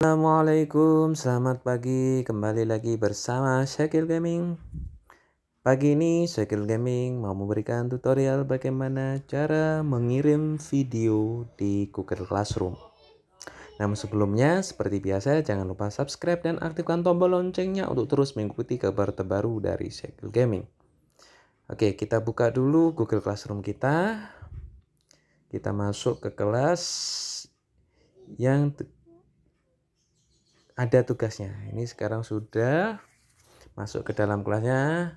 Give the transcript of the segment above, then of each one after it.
Assalamualaikum, selamat pagi. Kembali lagi bersama Syakil Gaming. Pagi ini Syakil Gaming mau memberikan tutorial bagaimana cara mengirim video di Google Classroom. Namun sebelumnya, seperti biasa jangan lupa subscribe dan aktifkan tombol loncengnya untuk terus mengikuti kabar terbaru dari Syakil Gaming. Oke, kita buka dulu Google Classroom kita. Kita masuk ke kelas yang ada tugasnya ini sekarang sudah masuk ke dalam kelasnya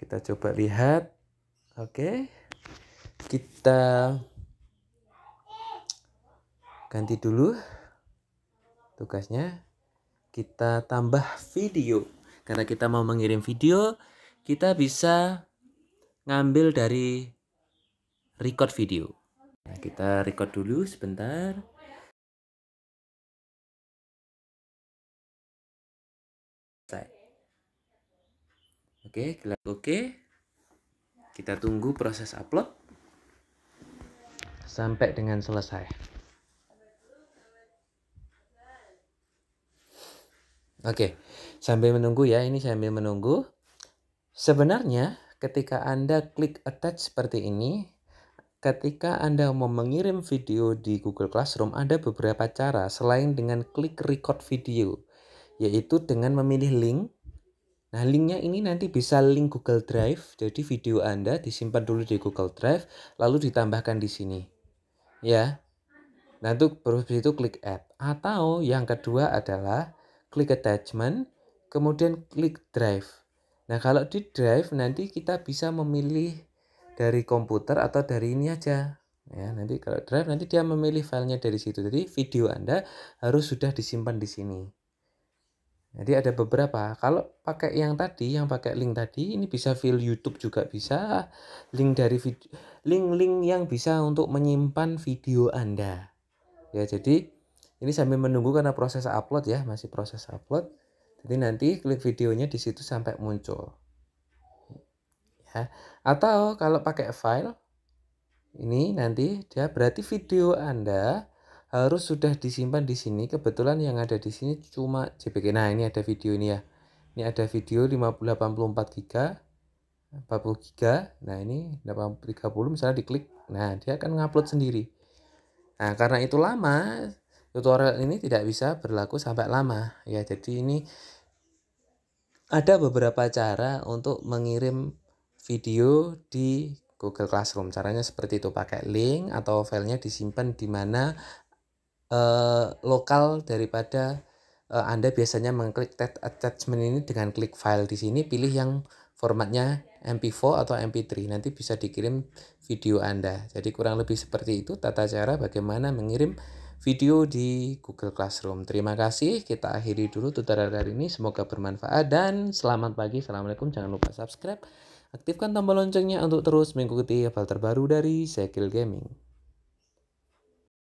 kita coba lihat oke kita ganti dulu tugasnya kita tambah video karena kita mau mengirim video kita bisa ngambil dari record video nah, kita record dulu sebentar Oke, klik Kita tunggu proses upload sampai dengan selesai. Oke, sambil menunggu ya, ini sambil menunggu. Sebenarnya ketika Anda klik attach seperti ini, ketika Anda mau mengirim video di Google Classroom, ada beberapa cara selain dengan klik record video, yaitu dengan memilih link Nah, linknya ini nanti bisa link Google Drive. Jadi video Anda disimpan dulu di Google Drive, lalu ditambahkan di sini. Ya. Nah, itu proses itu klik Add, Atau yang kedua adalah klik attachment, kemudian klik drive. Nah, kalau di drive nanti kita bisa memilih dari komputer atau dari ini aja. Ya, nanti kalau drive nanti dia memilih filenya dari situ. Jadi video Anda harus sudah disimpan di sini. Jadi ada beberapa. Kalau pakai yang tadi, yang pakai link tadi, ini bisa view YouTube juga bisa. Link dari video, link-link yang bisa untuk menyimpan video Anda. Ya, jadi ini sambil menunggu karena proses upload ya, masih proses upload. Jadi nanti klik videonya di situ sampai muncul. Ya. Atau kalau pakai file ini nanti dia berarti video Anda harus sudah disimpan di sini. Kebetulan yang ada di sini cuma JPG. Nah, ini ada video ini ya. Ini ada video 584 GB, 40 GB. Nah, ini 830 misalnya diklik. Nah, dia akan ngupload sendiri. Nah, karena itu lama, tutorial ini tidak bisa berlaku sampai lama ya. Jadi ini ada beberapa cara untuk mengirim video di Google Classroom. Caranya seperti itu, pakai link atau filenya disimpan di mana uh, lokal daripada uh, Anda biasanya mengklik tab e attachment ini dengan klik file di sini pilih yang formatnya MP4 atau MP3 nanti bisa dikirim video Anda jadi kurang lebih seperti itu tata cara bagaimana mengirim video di Google Classroom terima kasih kita akhiri dulu tutorial hari ini semoga bermanfaat dan selamat pagi Assalamualaikum jangan lupa subscribe aktifkan tombol loncengnya untuk terus mengikuti hal terbaru dari Sekil Gaming